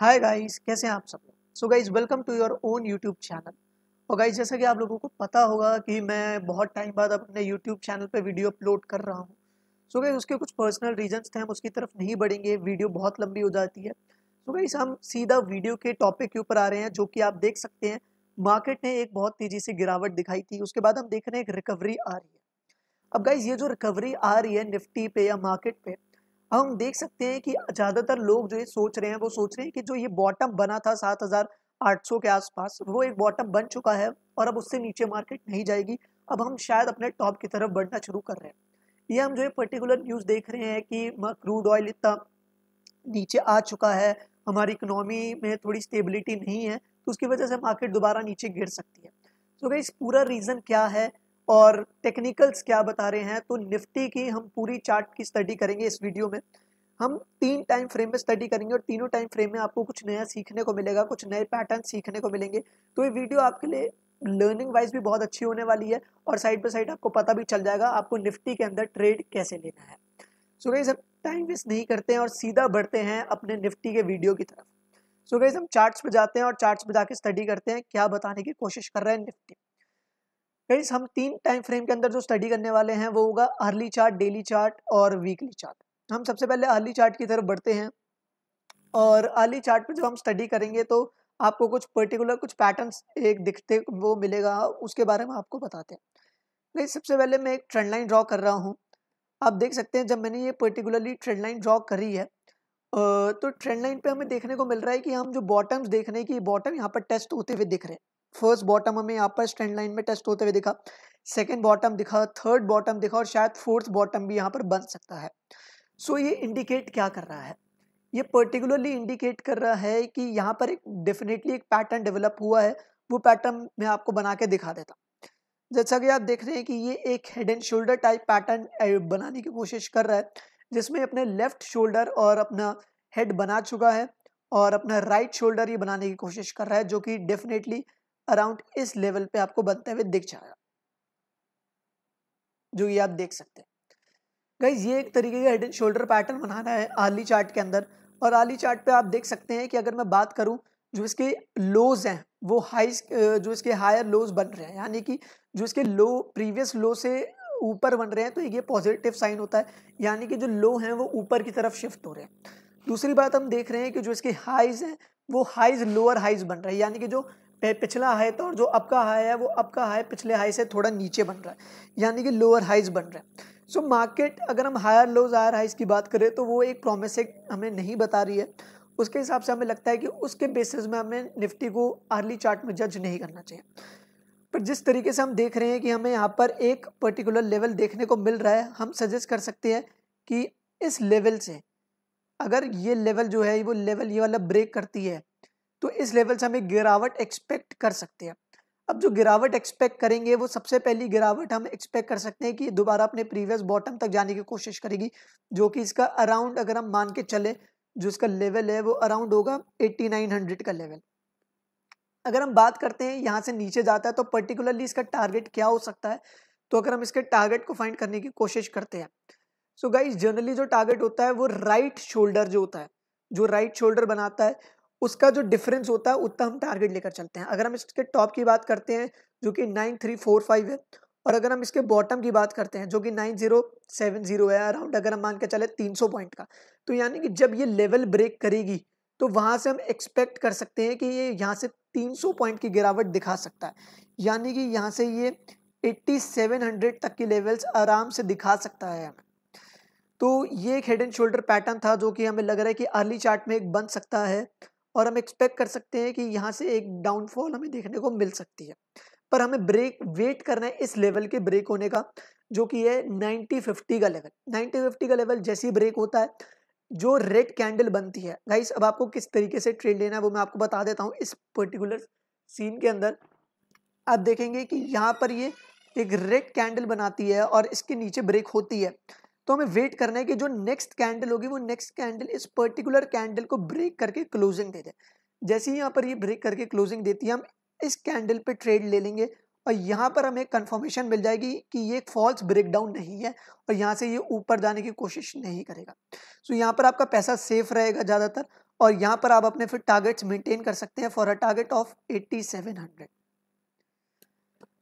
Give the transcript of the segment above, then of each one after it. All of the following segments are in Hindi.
हाय गाइस कैसे हैं आप सब लोग so guys welcome to your own YouTube channel और गाइस जैसा कि आप लोगों को पता होगा कि मैं बहुत टाइम बाद अपने यूट्यूब चैनल पे वीडियो अपलोड कर रहा हूँ सो गाइस उसके कुछ पर्सनल रीजंस थे हम उसकी तरफ नहीं बढ़ेंगे वीडियो बहुत लंबी हो जाती है सो so गाइस हम सीधा वीडियो के टॉपिक के ऊपर आ रहे हैं जो कि आप देख सकते हैं मार्केट ने एक बहुत तेज़ी से गिरावट दिखाई थी उसके बाद हम देख रहे हैं एक रिकवरी आ रही है अब गाइज़ ये जो रिकवरी आ रही है निफ्टी पे या मार्केट पे अब हम देख सकते हैं कि ज़्यादातर लोग जो ये सोच रहे हैं वो सोच रहे हैं कि जो ये बॉटम बना था सात हज़ार आठ सौ के आसपास वो एक बॉटम बन चुका है और अब उससे नीचे मार्केट नहीं जाएगी अब हम शायद अपने टॉप की तरफ बढ़ना शुरू कर रहे हैं ये हम जो ये पर्टिकुलर न्यूज़ देख रहे हैं कि क्रूड ऑयल इतना नीचे आ चुका है हमारी इकोनॉमी में थोड़ी स्टेबिलिटी नहीं है तो उसकी वजह से मार्केट दोबारा नीचे गिर सकती है तो भाई पूरा रीज़न क्या है और टेक्निकल्स क्या बता रहे हैं तो निफ्टी की हम पूरी चार्ट की स्टडी करेंगे इस वीडियो में हम तीन टाइम फ्रेम में स्टडी करेंगे और तीनों टाइम फ्रेम में आपको कुछ नया सीखने को मिलेगा कुछ नए पैटर्न सीखने को मिलेंगे तो ये वीडियो आपके लिए लर्निंग वाइज भी बहुत अच्छी होने वाली है और साइड बाई साइड आपको पता भी चल जाएगा आपको निफ्टी के अंदर ट्रेड कैसे लेना है सो गई सब टाइम वेस्ट नहीं करते हैं और सीधा बढ़ते हैं अपने निफ्टी के वीडियो की तरफ सो गई हम चार्ट्स पे जाते हैं और चार्ट्स पे जाके स्टडी करते हैं क्या बताने की कोशिश कर रहे हैं निफ्टी गई हम तीन टाइम फ्रेम के अंदर जो स्टडी करने वाले हैं वो होगा अर्ली चार्ट डेली चार्ट और वीकली चार्ट हम सबसे पहले अर्ली चार्ट की तरफ बढ़ते हैं और अर्ली चार्ट पर जब हम स्टडी करेंगे तो आपको कुछ पर्टिकुलर कुछ पैटर्न्स एक दिखते वो मिलेगा उसके बारे में आपको बताते हैं नहीं सबसे पहले मैं एक ट्रेंड लाइन ड्रॉ कर रहा हूँ आप देख सकते हैं जब मैंने ये पर्टिकुलरली ट्रेंड लाइन ड्रॉ करी है तो ट्रेंड लाइन पे हमें देखने को मिल रहा है कि हम जो बॉटम्स देखने की बॉटम यहाँ पर टेस्ट होते हुए दिख रहे हैं फर्स्ट बॉटम हमें यहाँ पर स्टैंड लाइन में टेस्ट होते हुए दिखा सेकेंड बॉटम दिखा थर्ड बॉटम दिखा और शायद फोर्थ बॉटम भी यहाँ पर बन सकता है सो so, ये इंडिकेट क्या कर रहा है ये पर्टिकुलरली इंडिकेट कर रहा है कि यहाँ पर एक डेफिनेटली एक पैटर्न डेवलप हुआ है वो पैटर्न मैं आपको बना के दिखा देता जैसा कि आप देख रहे हैं कि ये एक head and shoulder type pattern बनाने की कोशिश कर रहा है जिसमें अपने लेफ्ट शोल्डर और अपना हेड बना चुका है और अपना राइट right शोल्डर ये बनाने की कोशिश कर रहा है जो कि डेफिनेटली अराउंड इस लेवल पे आपको बनते हुए दिख जाएगा जो ये आप देख सकते हैं गाइज ये एक तरीके का हेड एंड शोल्डर पैटर्न बनाना है आली चार्ट के अंदर और आली चार्ट पे आप देख सकते हैं कि अगर मैं बात करूं जो इसके लोज हैं वो हाई जो इसके हायर लोज बन रहे हैं यानी कि जो इसके लो प्रीवियस लो से ऊपर बन रहे हैं तो ये पॉजिटिव साइन होता है यानी कि जो लो हैं वो ऊपर की तरफ शिफ्ट हो रहे हैं दूसरी बात हम देख रहे हैं कि जो इसके हाइज हैं वो हाइज लोअर हाइज बन रहे हैं यानी कि जो पिछला हाई था और जो अब का हाई है वो अब का हाई पिछले हाई से थोड़ा नीचे बन रहा है यानी कि लोअर हाइज बन रहा है सो so, मार्केट अगर हम हायर लोज हायर हाइज की बात करें तो वो एक प्रॉमिस हमें नहीं बता रही है उसके हिसाब से हमें लगता है कि उसके बेसिस में हमें निफ्टी को अर्ली चार्ट में जज नहीं करना चाहिए पर जिस तरीके से हम देख रहे हैं कि हमें यहाँ पर एक पर्टिकुलर लेवल देखने को मिल रहा है हम सजेस्ट कर सकते हैं कि इस लेवल से अगर ये लेवल जो है वो लेवल ये वाला ब्रेक करती है तो इस लेवल से हम एक गिरावट एक्सपेक्ट कर सकते हैं अब जो गिरावट एक्सपेक्ट करेंगे वो सबसे पहली गिरावट हम एक्सपेक्ट कर सकते हैं कि दोबारा अपने प्रीवियस बॉटम तक जाने की कोशिश करेगी जो कि इसका अराउंड अगर हम मान के चले जो इसका लेवल है वो अराउंड होगा 8900 का लेवल अगर हम बात करते हैं यहाँ से नीचे जाता है तो पर्टिकुलरली इसका टारगेट क्या हो सकता है तो अगर हम इसके टारगेट को फाइंड करने की कोशिश करते हैं सो गाइज जनरली जो टारगेट होता है वो राइट right शोल्डर जो होता है जो राइट right शोल्डर बनाता है उसका जो डिफरेंस होता है उतना हम टारगेट लेकर चलते हैं अगर हम इसके टॉप की बात करते हैं जो कि नाइन थ्री फोर फाइव है और अगर हम इसके बॉटम की बात करते हैं जो कि नाइन जीरो सेवन जीरो है अराउंड अगर हम मान के चले तीन सौ पॉइंट का तो यानी कि जब ये लेवल ब्रेक करेगी तो वहाँ से हम एक्सपेक्ट कर सकते हैं कि ये यहाँ से तीन सौ पॉइंट की गिरावट दिखा सकता है यानी कि यहाँ से ये एट्टी सेवन हंड्रेड तक की लेवल्स आराम से दिखा सकता है हमें तो ये एक हेड एंड शोल्डर पैटर्न था जो कि हमें लग रहा है कि अर्ली चार्ट में एक बन सकता है और हम एक्सपेक्ट कर सकते हैं कि यहाँ से एक डाउनफॉल हमें देखने को मिल सकती है पर हमें ब्रेक वेट करना है इस लेवल के ब्रेक होने का जो कि है नाइनटी फिफ्टी का लेवल नाइनटी फिफ्टी का लेवल जैसे ही ब्रेक होता है जो रेड कैंडल बनती है गाइस अब आपको किस तरीके से ट्रेड लेना है वो मैं आपको बता देता हूँ इस पर्टिकुलर सीन के अंदर आप देखेंगे कि यहाँ पर ये एक रेड कैंडल बनाती है और इसके नीचे ब्रेक होती है तो हमें वेट करना है कि जो नेक्स्ट कैंडल होगी वो नेक्स्ट कैंडल इस पर्टिकुलर कैंडल को ब्रेक करके क्लोजिंग दे दे जैसे ही यहाँ पर ये ब्रेक करके क्लोजिंग देती है हम इस कैंडल पे ट्रेड ले लेंगे और यहाँ पर हमें कंफर्मेशन मिल जाएगी कि ये एक फॉल्स ब्रेकडाउन नहीं है और यहाँ से ये ऊपर जाने की कोशिश नहीं करेगा सो यहाँ पर आपका पैसा सेफ रहेगा ज़्यादातर और यहाँ पर आप अपने फिर टारगेट्स मेंटेन कर सकते हैं for a target of eighty seven hundred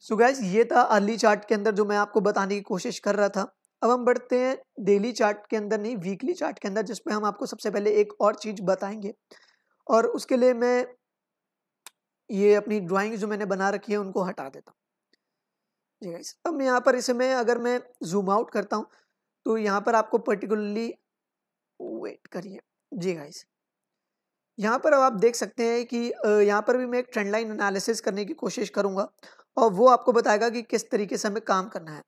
so guys ये था अर्ली चार्ट के अंदर जो मैं आपको बताने की कोशिश कर रहा था अब हम बढ़ते हैं डेली चार्ट के अंदर नहीं वीकली चार्ट के अंदर जिसमें हम आपको सबसे पहले एक और चीज़ बताएंगे और उसके लिए मैं ये अपनी ड्राइंग जो मैंने बना रखी है उनको हटा देता हूँ जी गाइस अब यहाँ पर इसे मैं अगर मैं जूम आउट करता हूँ तो यहाँ पर आपको पर्टिकुलरली वेट करिए जी गाइस यहाँ पर अब आप देख सकते हैं कि यहाँ पर भी मैं एक ट्रेंडलाइन एनालिसिस करने की कोशिश करूँगा और वो आपको बताएगा कि किस तरीके से हमें काम करना है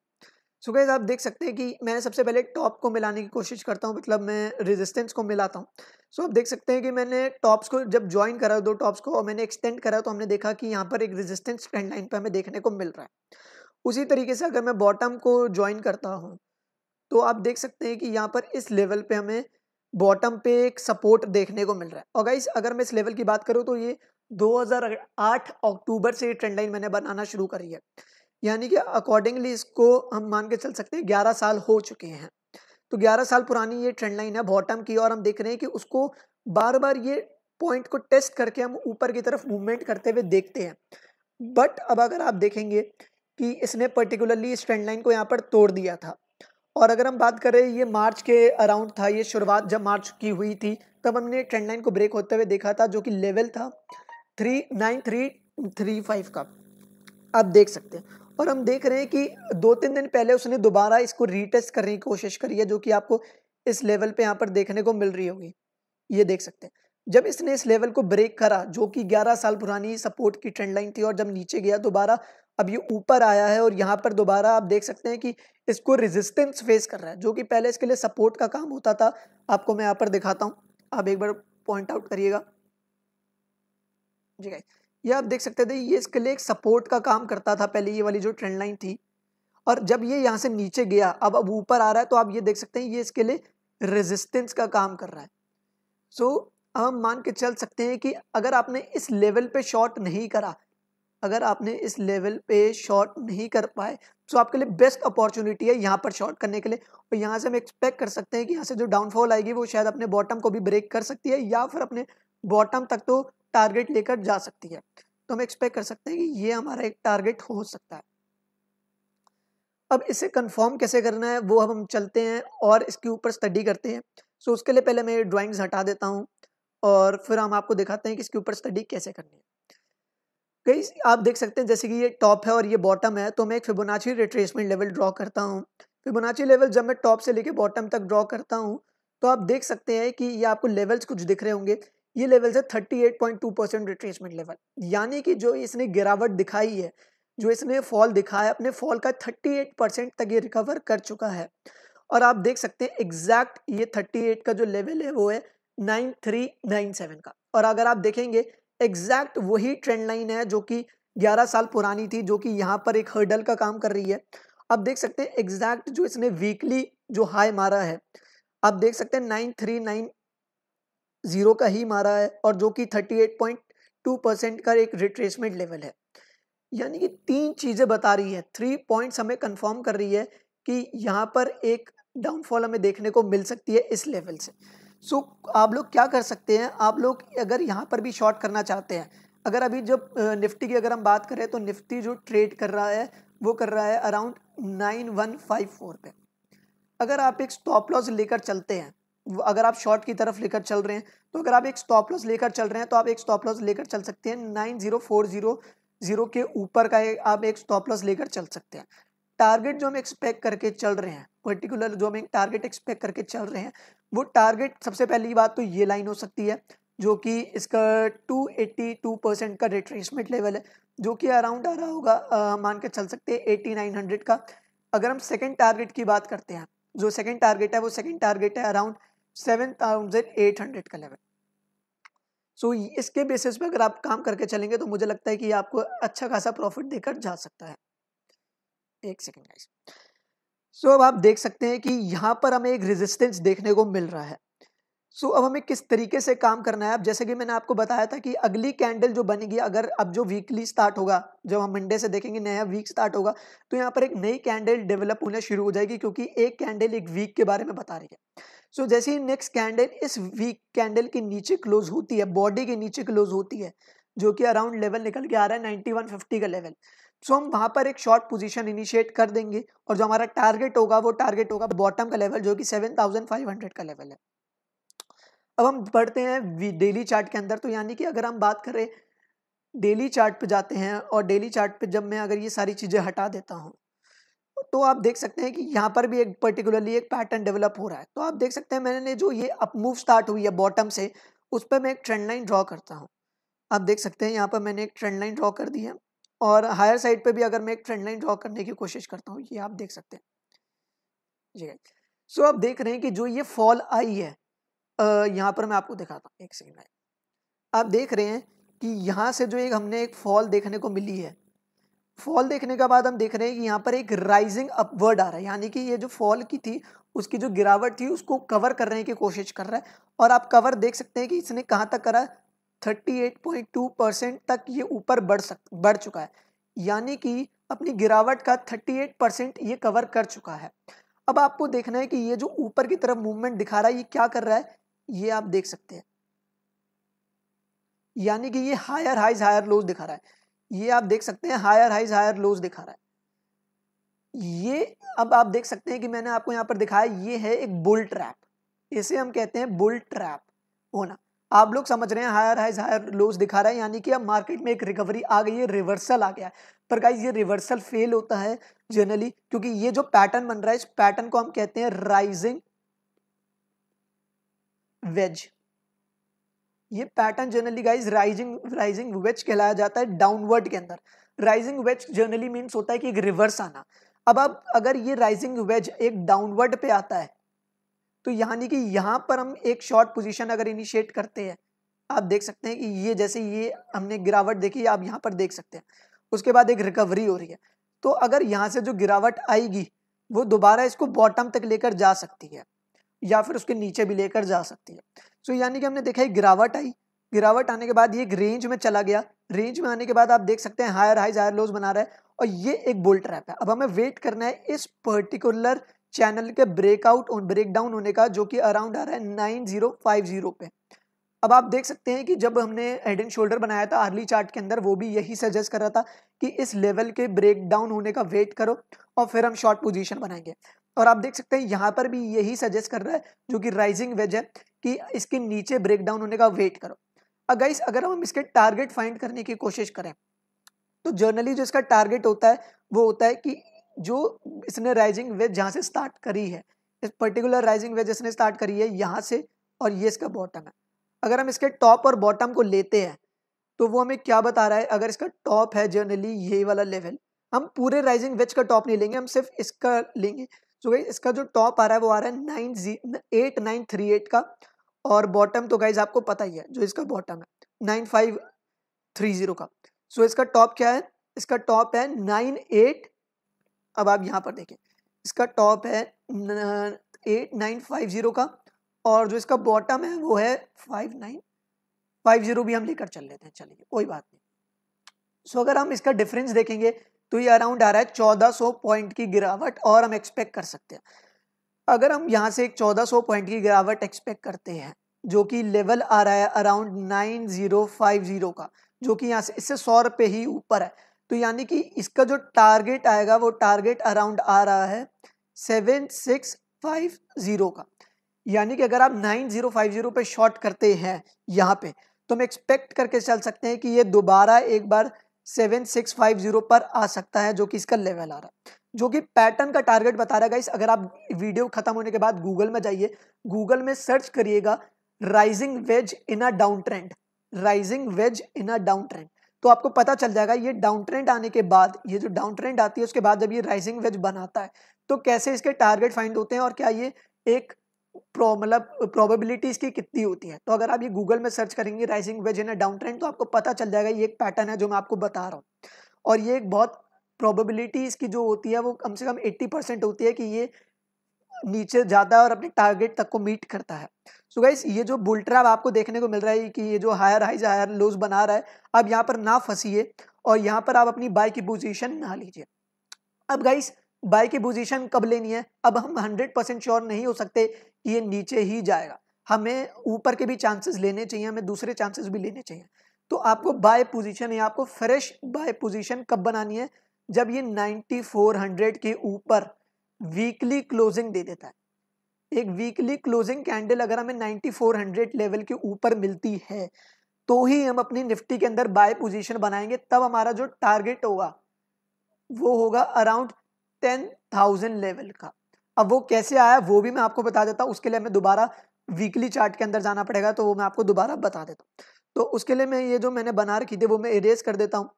सो गैज़ आप देख सकते हैं कि मैं सबसे पहले टॉप को मिलाने की कोशिश करता हूँ मतलब मैं रेजिस्टेंस को मिलाता हूँ सो so, आप देख सकते हैं कि मैंने टॉप्स को जब ज्वाइन करा दो टॉप्स को और मैंने एक्सटेंड करा तो हमने देखा कि यहाँ पर एक रेजिस्टेंस ट्रेंड लाइन पर हमें देखने को मिल रहा है उसी तरीके से अगर मैं बॉटम को ज्वाइन करता हूँ तो आप देख सकते हैं कि यहाँ पर इस लेवल पर हमें बॉटम पे एक सपोर्ट देखने को मिल रहा है और गाइस अगर मैं इस लेवल की बात करूँ तो ये 2008 अक्टूबर से ये ट्रेंड लाइन मैंने बनाना शुरू करी है यानी कि अकॉर्डिंगली इसको हम मान के चल सकते हैं ग्यारह साल हो चुके हैं तो ग्यारह साल पुरानी ये ट्रेंड लाइन है बॉटम की और हम देख रहे हैं कि उसको बार बार ये पॉइंट को टेस्ट करके हम ऊपर की तरफ मूवमेंट करते हुए देखते हैं बट अब अगर आप देखेंगे कि इसने पर्टिकुलरली इस ट्रेंड लाइन को यहाँ पर तोड़ दिया था और अगर हम बात करें ये मार्च के अराउंड था ये शुरुआत जब मार्च की हुई थी तब हमने ट्रेंड लाइन को ब्रेक होते हुए देखा था जो कि लेवल था three nine three three five का आप देख सकते हैं और हम देख रहे हैं कि दो तीन दिन पहले उसने दोबारा इसको रीटेस्ट करने की कोशिश करी है जो कि आपको इस लेवल पे यहाँ पर देखने को मिल रही होगी ये देख सकते हैं जब इसने इस लेवल को ब्रेक करा जो कि 11 साल पुरानी सपोर्ट की ट्रेंड लाइन थी और जब नीचे गया दोबारा अब ये ऊपर आया है और यहाँ पर दोबारा आप देख सकते हैं कि इसको रेजिस्टेंस फेस कर रहा है जो कि पहले इसके लिए सपोर्ट का काम होता था आपको मैं यहाँ पर दिखाता हूँ आप एक बार पॉइंट आउट करिएगा जी गाइस ये आप देख सकते थे ये इसके लिए एक सपोर्ट का काम करता था पहले ये वाली जो ट्रेंड लाइन थी और जब ये यहाँ से नीचे गया अब अब ऊपर आ रहा है तो आप ये देख सकते हैं ये इसके लिए रेजिस्टेंस का काम कर रहा है सो so, हम मान के चल सकते हैं कि अगर आपने इस लेवल पे शॉर्ट नहीं करा अगर आपने इस लेवल पे शॉर्ट नहीं कर पाए तो आपके लिए बेस्ट अपॉर्चुनिटी है यहाँ पर शॉर्ट करने के लिए और यहाँ से हम एक्सपेक्ट कर सकते हैं कि यहाँ से जो डाउनफॉल आएगी वो शायद अपने बॉटम को भी ब्रेक कर सकती है या फिर अपने बॉटम तक तो टारगेट लेकर जा सकती है तो हम एक्सपेक्ट कर सकते हैं कि ये हमारा एक टारगेट हो सकता है अब इसे कंफर्म कैसे करना है वो अब हम चलते हैं और इसके ऊपर स्टडी करते हैं सो उसके लिए पहले मैं ड्राइंग्स हटा देता हूँ और फिर हम आपको दिखाते हैं कि इसके ऊपर स्टडी कैसे करनी है कई आप देख सकते हैं जैसे कि ये टॉप है और ये बॉटम है तो मैं एक फिबोनाची रिट्रेसमेंट लेवल ड्रॉ करता हूँ फिबोनाची लेवल जब मैं टॉप से लेके बॉटम तक ड्रॉ करता हूँ तो आप देख सकते हैं कि ये आपको लेवल्स कुछ दिख रहे होंगे ये लेवल है 38.2 परसेंट रिट्रेसमेंट लेवल यानी कि जो इसने गिरावट दिखाई है जो इसने फॉल दिखा है अपने फॉल का 38 परसेंट तक ये रिकवर कर चुका है और आप देख सकते हैं एग्जैक्ट ये 38 का जो लेवल है वो है 9397 का और अगर आप देखेंगे एग्जैक्ट वही ट्रेंड लाइन है जो कि 11 साल पुरानी थी जो कि यहाँ पर एक हर्डल का काम कर रही है आप देख सकते हैं एग्जैक्ट जो इसने वीकली जो हाई मारा है आप देख सकते हैं नाइन थ्री नाइन ज़ीरो का ही मारा है और जो कि thirty eight point two percent का एक रिट्रेसमेंट लेवल है यानी कि तीन चीज़ें बता रही है थ्री पॉइंट्स हमें कंफर्म कर रही है कि यहाँ पर एक डाउनफॉल हमें देखने को मिल सकती है इस लेवल से सो so, आप लोग क्या कर सकते हैं आप लोग अगर यहाँ पर भी शॉर्ट करना चाहते हैं अगर अभी जब निफ्टी की अगर हम बात करें तो निफ्टी जो ट्रेड कर रहा है वो कर रहा है around nine one five four पे अगर आप एक स्टॉप लॉस लेकर चलते हैं अगर आप शॉर्ट की तरफ लेकर चल रहे हैं तो अगर आप एक स्टॉप लॉस लेकर चल रहे हैं तो आप एक स्टॉप लॉस लेकर चल सकते हैं nine zero four zero zero के ऊपर का एक, आप एक स्टॉप लॉस लेकर चल सकते हैं टारगेट जो हम एक्सपेक्ट करके चल रहे हैं पर्टिकुलर जो हम एक टारगेट एक्सपेक्ट करके चल रहे हैं वो टारगेट सबसे पहली बात तो ये लाइन हो सकती है जो कि इसका टू एट्टी टू परसेंट का रिट्रेसमेंट लेवल है जो कि अराउंड आ रहा होगा मान के चल सकते हैं हंड्रेड का अगर हम सेकेंड टारगेट की बात करते हैं जो सेकेंड टारगेट है वो सेकेंड टारगेट है around seven thousand eight hundred का लेवल सो so, इसके बेसिस पे अगर आप काम करके चलेंगे तो मुझे लगता है कि आपको अच्छा खासा प्रॉफिट देकर जा सकता है एक सेकेंड गाइस सो अब आप देख सकते हैं कि यहाँ पर हमें एक रेजिस्टेंस देखने को मिल रहा है सो so, अब हमें किस तरीके से काम करना है अब जैसे कि मैंने आपको बताया था कि अगली कैंडल जो बनेगी अगर अब जो वीकली स्टार्ट होगा जब हम मंडे से देखेंगे नया वीक स्टार्ट होगा तो यहाँ पर एक नई कैंडल डेवलप होना शुरू हो जाएगी क्योंकि एक कैंडल एक वीक के बारे में बता रही है सो so, जैसे ही नेक्स्ट कैंडल इस वीक कैंडल के नीचे क्लोज होती है बॉडी के नीचे क्लोज होती है जो कि अराउंड लेवल निकल के आ रहा है नाइन्टी का लेवल सो so, हम वहाँ पर एक शॉर्ट पोजीशन इनिशिएट कर देंगे और जो हमारा टारगेट होगा वो टारगेट होगा बॉटम का लेवल जो कि सेवन का लेवल है अब हम बढ़ते हैं डेली चार्ट के अंदर तो यानी कि अगर हम बात करें डेली चार्ट पे जाते हैं और डेली चार्ट पे जब मैं अगर ये सारी चीज़ें हटा देता हूँ तो आप देख सकते हैं कि यहाँ पर भी एक पर्टिकुलरली एक पैटर्न डेवलप हो रहा है तो आप देख सकते हैं मैंने जो ये अप मूव स्टार्ट हुई है बॉटम से उस पर मैं एक ट्रेंड लाइन ड्रॉ करता हूँ आप देख सकते हैं यहाँ पर मैंने एक ट्रेंड लाइन ड्रॉ कर दी है और हायर साइड पर भी अगर मैं एक ट्रेंड लाइन ड्रॉ करने की कोशिश करता हूँ ये आप देख सकते हैं जी सो आप देख रहे हैं कि जो ये फॉल आई है यहाँ पर मैं आपको दिखाता हूँ एक सेकेंड आप देख रहे हैं कि यहाँ से जो एक हमने एक फॉल देखने को मिली है फॉल देखने के बाद हम देख रहे हैं कि यहाँ पर एक राइजिंग अपवर्ड आ रहा है यानी कि ये जो फॉल की थी उसकी जो गिरावट थी उसको कवर करने की कोशिश कर रहा है और आप कवर देख सकते हैं कि इसने कहाँ तक करा thirty eight point two percent तक ये ऊपर बढ़ सक बढ़ चुका है यानी कि अपनी गिरावट का थर्टी एट परसेंट ये कवर कर चुका है अब आपको देखना है कि ये जो ऊपर की तरफ मूवमेंट दिखा रहा है ये क्या कर रहा है ये आप देख सकते हैं यानी कि ये हायर हाइज हायर लोज दिखा रहा है ये आप देख सकते हैं हायर हाइज हायर लोज दिखा रहा है ये अब आप देख सकते हैं कि मैंने आपको यहां पर दिखाया ये है एक बुल ट्रैप इसे हम कहते हैं बुल ट्रैप होना आप लोग समझ रहे हैं हायर हाइज हायर लोज दिखा रहा है यानी कि अब मार्केट में एक रिकवरी आ गई है रिवर्सल आ गया है पर गाइज ये रिवर्सल फेल होता है जनरली क्योंकि ये जो पैटर्न बन रहा है इस पैटर्न को हम कहते हैं राइजिंग वेज ये pattern generally guys rising rising wedge कहलाया जाता है डाउनवर्ड के अंदर राइजिंग वेज जनरली मीन्स होता है कि एक रिवर्स आना अब अब अगर ये राइजिंग वेज एक डाउनवर्ड पे आता है तो यानी कि यहाँ पर हम एक शॉर्ट पोजीशन अगर इनिशिएट करते हैं आप देख सकते हैं कि ये जैसे ये हमने गिरावट देखी आप यहाँ पर देख सकते हैं उसके बाद एक रिकवरी हो रही है तो अगर यहाँ से जो गिरावट आएगी वो दोबारा इसको बॉटम तक लेकर जा सकती है या फिर उसके नीचे भी लेकर जा सकती है सो so, यानी कि हमने देखा है गिरावट आई गिरावट आने के बाद ये एक रेंज में चला गया रेंज में आने के बाद आप देख सकते हैं हायर हाइज हायर लोज बना रहा है और ये एक बुल ट्रैप है अब हमें वेट करना है इस पर्टिकुलर चैनल के ब्रेकआउट ब्रेक डाउन होने का जो कि अराउंड आ रहा है नाइन जीरो फाइव जीरो पे अब आप देख सकते हैं कि जब हमने हेड एंड शोल्डर बनाया था अर्ली चार्ट के अंदर वो भी यही सजेस्ट कर रहा था कि इस लेवल के ब्रेक डाउन होने का वेट करो और फिर हम शॉर्ट पोजीशन बनाएंगे और आप देख सकते हैं यहाँ पर भी यही सजेस्ट कर रहा है जो कि राइजिंग वेज है कि इसके नीचे ब्रेक डाउन होने का वेट करो अगाइस अगर हम इसके टारगेट फाइंड करने की कोशिश करें तो जर्नली जो इसका टारगेट होता है वो होता है कि जो इसने राइजिंग वेज जहाँ से स्टार्ट करी है इस पर्टिकुलर राइजिंग वेज इसने स्टार्ट करी है यहाँ से और ये इसका बॉटम है अगर हम इसके टॉप और बॉटम को लेते हैं तो वो हमें क्या बता रहा है अगर इसका टॉप है जर्नली ये वाला लेवल हम पूरे राइजिंग वेज का टॉप नहीं लेंगे हम सिर्फ इसका लेंगे सो गाइज इसका जो टॉप आ रहा है वो आ रहा है नाइन जी एट नाइन थ्री एट का और बॉटम तो गाइज आपको पता ही है जो इसका बॉटम है नाइन फाइव थ्री जीरो का सो so, इसका टॉप क्या है इसका टॉप है नाइन एट अब आप यहाँ पर देखें इसका टॉप है एट नाइन फाइव जीरो का और जो इसका बॉटम है वो है फाइव नाइन फाइव जीरो भी हम लेकर चल लेते हैं चलिए कोई बात नहीं सो so, अगर हम इसका डिफरेंस देखेंगे तो ये अराउंड आ रहा है 1400 पॉइंट की गिरावट और हम एक्सपेक्ट कर सकते हैं अगर हम यहाँ से एक 1400 पॉइंट की गिरावट एक्सपेक्ट करते हैं जो कि लेवल आ रहा है अराउंड 9050 का जो कि यहाँ से इससे सौ रुपये ही ऊपर है तो यानी कि इसका जो टारगेट आएगा वो टारगेट अराउंड आ रहा है सेवन का यानी कि अगर आप 9050 ज़ीरो फाइव ज़ीरो पे शॉर्ट करते हैं यहाँ पे तो हम एक्सपेक्ट करके चल सकते हैं कि ये दोबारा एक बार सेवन सिक्स फाइव जीरो पर आ सकता है जो कि इसका लेवल आ रहा है जो कि पैटर्न का टारगेट बता रहा है इस अगर आप वीडियो खत्म होने के बाद गूगल में जाइए गूगल में सर्च करिएगा rising wedge in a down trend rising wedge in a down trend तो आपको पता चल जाएगा ये डाउन ट्रेंड आने के बाद ये जो डाउन ट्रेंड आती है उसके बाद जब ये राइजिंग वेज बनाता है तो कैसे इसके टारगेट फाइंड होते हैं और क्या ये एक मतलब प्रोबेबिलिटीज़ की कितनी होती है तो अगर आप ये गूगल में सर्च करेंगे rising wedge in down trend तो आपको पता चल जाएगा ये एक पैटर्न है जो मैं आपको बता रहा हूँ और ये एक बहुत प्रोबेबिलिटीज़ की जो होती है वो कम से कम एट्टी परसेंट होती है कि ये नीचे जाता है और अपने टारगेट तक को मीट करता है सो गाइस ये जो बुल आपको देखने को मिल रहा है कि ये जो हायर हाइज हायर लोज बना रहा है अब यहाँ पर ना फंसीए और यहाँ पर आप अपनी बाई की पोजिशन ना लीजिए अब गाइस बाय की पोजीशन कब लेनी है अब हम 100 परसेंट श्योर नहीं हो सकते कि ये नीचे ही जाएगा हमें ऊपर के भी चांसेस लेने चाहिए हमें दूसरे चांसेस भी लेने चाहिए तो आपको बाय पोजीशन या आपको फ्रेश बाय पोजीशन कब बनानी है जब ये 9400 के ऊपर वीकली क्लोजिंग दे देता है एक वीकली क्लोजिंग कैंडल अगर हमें नाइन्टी लेवल के ऊपर मिलती है तो ही हम अपनी निफ्टी के अंदर बाय पोजिशन बनाएंगे तब हमारा जो टारगेट होगा वो होगा अराउंड टेन थाउजेंड लेवल का अब वो कैसे आया वो भी मैं आपको बता देता हूँ उसके लिए हमें दोबारा वीकली चार्ट के अंदर जाना पड़ेगा तो वो मैं आपको दोबारा बता देता हूँ तो उसके लिए मैं ये जो मैंने बना रखी थी वो मैं इरेज कर देता हूँ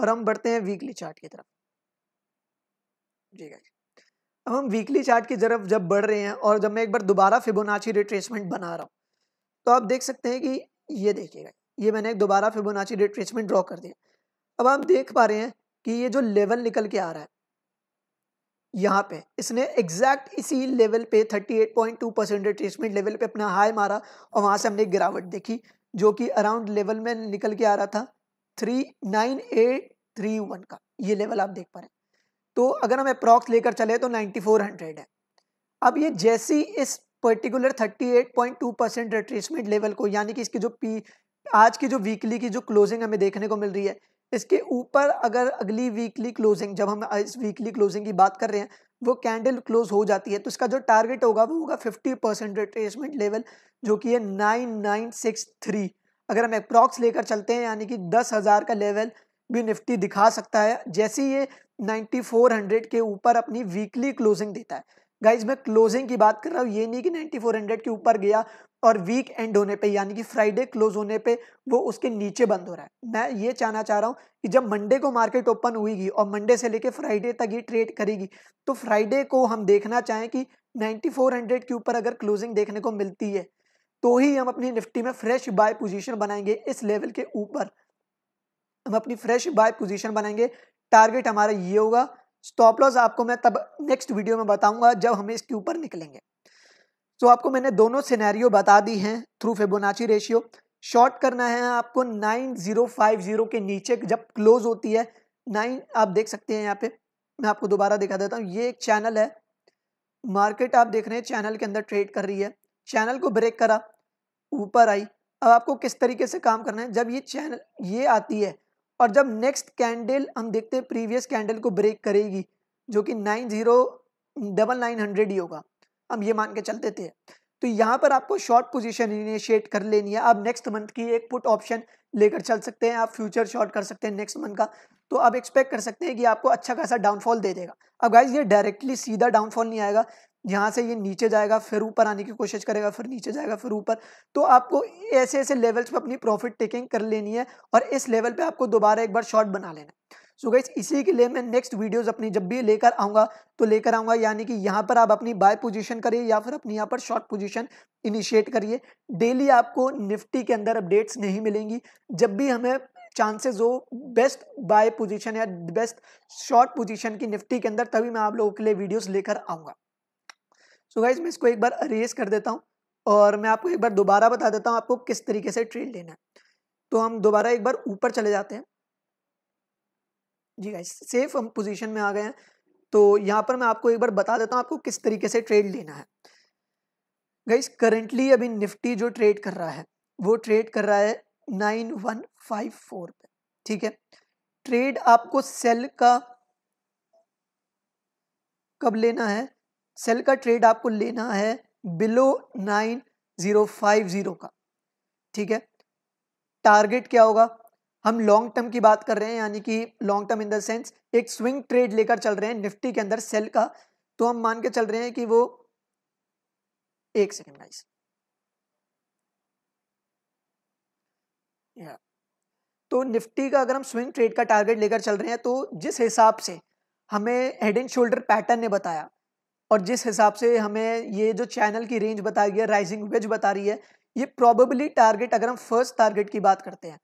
और हम बढ़ते हैं वीकली चार्ट की तरफ जी गाइस अब हम वीकली चार्ट की तरफ जब बढ़ रहे हैं और जब मैं एक बार दोबारा फिबोनाची रिट्रेसमेंट बना रहा हूँ तो आप देख सकते हैं कि ये देखिएगा ये मैंने एक दोबारा फिबोनाची रिट्रेसमेंट ड्रॉ कर दिया अब आप देख पा रहे हैं कि ये जो लेवल निकल के आ रहा है यहाँ पे इसने एग्जैक्ट इसी लेवल पे 38.2 परसेंट रिट्रेसमेंट लेवल पे अपना हाई मारा और वहाँ से हमने गिरावट देखी जो कि अराउंड लेवल में निकल के आ रहा था three nine eight three one का ये लेवल आप देख पा रहे हैं तो अगर हम अप्रॉक्स लेकर चले तो 9400 है अब ये जैसी इस पर्टिकुलर 38.2 परसेंट रिट्रेसमेंट लेवल को यानी कि इसकी जो पी आज की जो वीकली की जो क्लोजिंग हमें देखने को मिल रही है इसके ऊपर अगर अगली वीकली क्लोजिंग जब हम इस वीकली क्लोजिंग की बात कर रहे हैं वो कैंडल क्लोज हो जाती है तो इसका जो टारगेट होगा वो होगा फिफ्टी परसेंट रिट्रेसमेंट लेवल जो कि है नाइन नाइन सिक्स थ्री अगर हम अप्रॉक्स लेकर चलते हैं यानी कि दस हज़ार का लेवल भी निफ्टी दिखा सकता है जैसे ये नाइन्टी फोर हंड्रेड के ऊपर अपनी वीकली क्लोजिंग देता है गाइज मैं क्लोजिंग की बात कर रहा हूँ ये नहीं कि 9400 के ऊपर गया और वीक एंड होने पे यानी कि फ्राइडे क्लोज होने पे वो उसके नीचे बंद हो रहा है मैं ये चाहना चाह रहा हूँ कि जब मंडे को मार्केट ओपन हुएगी और मंडे से लेके फ्राइडे तक ये ट्रेड करेगी तो फ्राइडे को हम देखना चाहें कि 9400 के ऊपर अगर क्लोजिंग देखने को मिलती है तो ही हम अपनी निफ्टी में फ्रेश बाय पोजीशन बनाएंगे इस लेवल के ऊपर हम अपनी फ्रेश बाय पोजीशन बनाएंगे टारगेट हमारा ये होगा स्टॉप लॉस आपको मैं तब नेक्स्ट वीडियो में बताऊंगा जब हम इसके ऊपर निकलेंगे तो आपको मैंने दोनों सिनेरियो बता दी हैं थ्रू फेबोनाची रेशियो शॉर्ट करना है आपको 9050 के नीचे जब क्लोज होती है नाइन आप देख सकते हैं यहाँ पे मैं आपको दोबारा दिखा देता हूँ ये एक चैनल है मार्केट आप देख रहे हैं चैनल के अंदर ट्रेड कर रही है चैनल को ब्रेक करा ऊपर आई अब आपको किस तरीके से काम करना है जब ये चैनल ये आती है और जब नेक्स्ट कैंडल हम देखते हैं प्रीवियस कैंडल को ब्रेक करेगी जो कि nine zero double nine hundred ही होगा हम ये मान के चलते थे तो यहाँ पर आपको शॉर्ट पोजीशन इनिशिएट कर लेनी है आप नेक्स्ट मंथ की एक पुट ऑप्शन लेकर चल सकते हैं आप फ्यूचर शॉर्ट कर सकते हैं नेक्स्ट मंथ का तो आप एक्सपेक्ट कर सकते हैं कि आपको अच्छा खासा डाउनफॉल दे देगा अब गाइज ये डायरेक्टली सीधा डाउनफॉल नहीं आएगा यहाँ से ये नीचे जाएगा फिर ऊपर आने की कोशिश करेगा फिर नीचे जाएगा फिर ऊपर तो आपको ऐसे ऐसे लेवल्स पे अपनी प्रॉफिट टेकिंग कर लेनी है और इस लेवल पे आपको दोबारा एक बार शॉर्ट बना लेना है सो गई इसी के लिए मैं नेक्स्ट वीडियोस अपनी जब भी लेकर आऊँगा तो लेकर आऊँगा यानी कि यहाँ पर आप अपनी बाय पोजिशन करिए या फिर अपनी यहाँ पर शॉर्ट पोजिशन इनिशिएट करिए डेली आपको निफ्टी के अंदर अपडेट्स नहीं मिलेंगी जब भी हमें चांसेस हो बेस्ट बाय पोजिशन या बेस्ट शॉर्ट पोजिशन की निफ्टी के अंदर तभी मैं आप लोगों के लिए वीडियोज़ लेकर आऊँगा सो गाइज मैं इसको एक बार अरेज कर देता हूँ और मैं आपको एक बार दोबारा बता देता हूँ आपको किस तरीके से ट्रेड लेना है तो हम दोबारा एक बार ऊपर चले जाते हैं जी गाइज सेफ हम पोजिशन में आ गए हैं तो यहाँ पर मैं आपको एक बार बता देता हूँ आपको किस तरीके से ट्रेड लेना है गाइज करेंटली अभी निफ्टी जो ट्रेड कर रहा है वो ट्रेड कर रहा है नाइन वन फाइव फोर पे ठीक है ट्रेड आपको सेल का कब लेना है सेल का ट्रेड आपको लेना है below nine zero five zero का ठीक है टारगेट क्या होगा हम लॉन्ग टर्म की बात कर रहे हैं यानी कि long term in the sense एक स्विंग ट्रेड लेकर चल रहे हैं निफ्टी के अंदर सेल का तो हम मान के चल रहे हैं कि वो एक सेकेंड गाइस yeah. तो निफ्टी का अगर हम स्विंग ट्रेड का टारगेट लेकर चल रहे हैं तो जिस हिसाब से हमें हेड एंड शोल्डर पैटर्न ने बताया और जिस हिसाब से हमें ये जो चैनल की रेंज बताई गई है राइजिंग वेज बता रही है ये प्रॉबली टारगेट अगर हम फर्स्ट टारगेट की बात करते हैं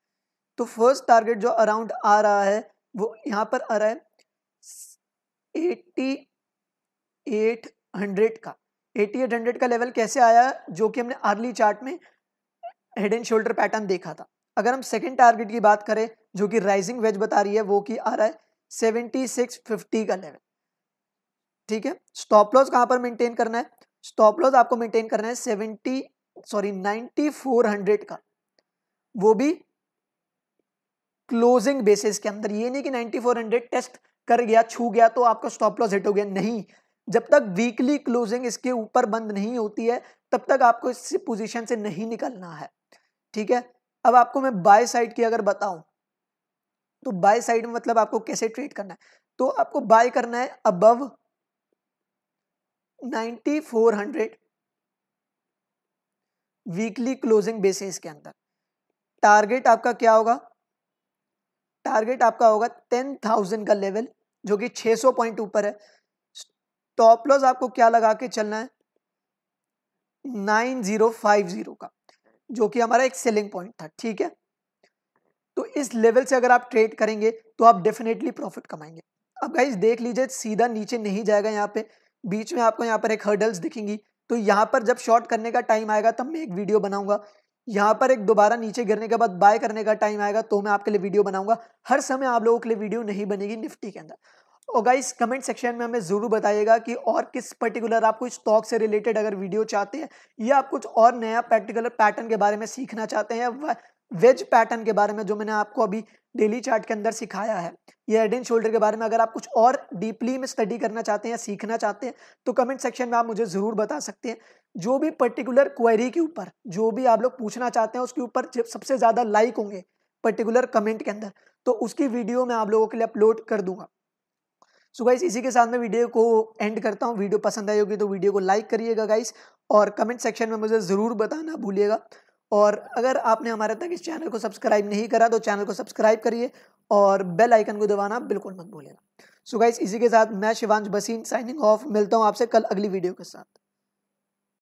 तो फर्स्ट टारगेट जो अराउंड आ रहा है वो यहाँ पर आ रहा है एट्टी एट हंड्रेड का एटी एट हंड्रेड का लेवल कैसे आया जो कि हमने अर्ली चार्ट में हेड एंड शोल्डर पैटर्न देखा था अगर हम सेकेंड टारगेट की बात करें जो कि राइजिंग वेज बता रही है वो कि आ रहा है सेवेंटी सिक्स फिफ्टी का लेवल ठीक है स्टॉप लॉस कहां पर मेंटेन करना है स्टॉप लॉस आपको मेंटेन करना है seventy sorry ninety four hundred का वो भी क्लोजिंग बेसिस के अंदर ये नहीं कि नाइनटी फोर हंड्रेड टेस्ट कर गया छू गया तो आपका स्टॉप लॉस हिट हो गया नहीं जब तक वीकली क्लोजिंग इसके ऊपर बंद नहीं होती है तब तक आपको इस पोजीशन से नहीं निकलना है ठीक है अब आपको मैं बाय साइड की अगर बताऊं तो बाय साइड मतलब आपको कैसे ट्रेड करना है तो आपको बाय करना है अबव 9400 वीकली क्लोजिंग बेसिस के अंदर टारगेट आपका क्या होगा टारगेट आपका होगा 10,000 का लेवल जो कि 600 पॉइंट ऊपर है टॉप लॉस आपको क्या लगा के चलना है 9050 का जो कि हमारा एक सेलिंग पॉइंट था ठीक है तो इस लेवल से अगर आप ट्रेड करेंगे तो आप डेफिनेटली प्रॉफिट कमाएंगे अब गाइज देख लीजिए सीधा नीचे नहीं जाएगा यहाँ पे बीच में आपको यहाँ पर एक हर्डल्स दिखेंगी तो यहाँ पर जब शॉर्ट करने का टाइम आएगा तब मैं एक वीडियो बनाऊंगा यहाँ पर एक दोबारा नीचे गिरने के बाद बाय करने का टाइम आएगा तो मैं आपके लिए वीडियो बनाऊंगा हर समय आप लोगों के लिए वीडियो नहीं बनेगी निफ्टी के अंदर और गाइस कमेंट सेक्शन में हमें ज़रूर बताइएगा कि और किस पर्टिकुलर आप कुछ स्टॉक से रिलेटेड अगर वीडियो चाहते हैं या आप कुछ और नया पर्टिकुलर पैटर्न के बारे में सीखना चाहते हैं वेज पैटर्न के बारे में जो मैंने आपको अभी डेली चार्ट के अंदर सिखाया है ये हेड एंड शोल्डर के बारे में अगर आप कुछ और डीपली में स्टडी करना चाहते हैं या सीखना चाहते हैं तो कमेंट सेक्शन में आप मुझे ज़रूर बता सकते हैं जो भी पर्टिकुलर क्वेरी के ऊपर जो भी आप लोग पूछना चाहते हैं उसके ऊपर सबसे ज़्यादा लाइक होंगे पर्टिकुलर कमेंट के अंदर तो उसकी वीडियो मैं आप लोगों के लिए अपलोड कर दूंगा सो so गाइस इसी के साथ मैं वीडियो को एंड करता हूँ वीडियो पसंद आई होगी तो वीडियो को लाइक करिएगा गाइस और कमेंट सेक्शन में मुझे ज़रूर बताना भूलिएगा और अगर आपने हमारे तक इस चैनल को सब्सक्राइब नहीं करा तो चैनल को सब्सक्राइब करिए और बेल आइकन को दबाना बिल्कुल मत भूलेगा सो so गाइस इसी के साथ मैं शिवांश बसीन साइनिंग ऑफ मिलता हूँ आपसे कल अगली वीडियो के साथ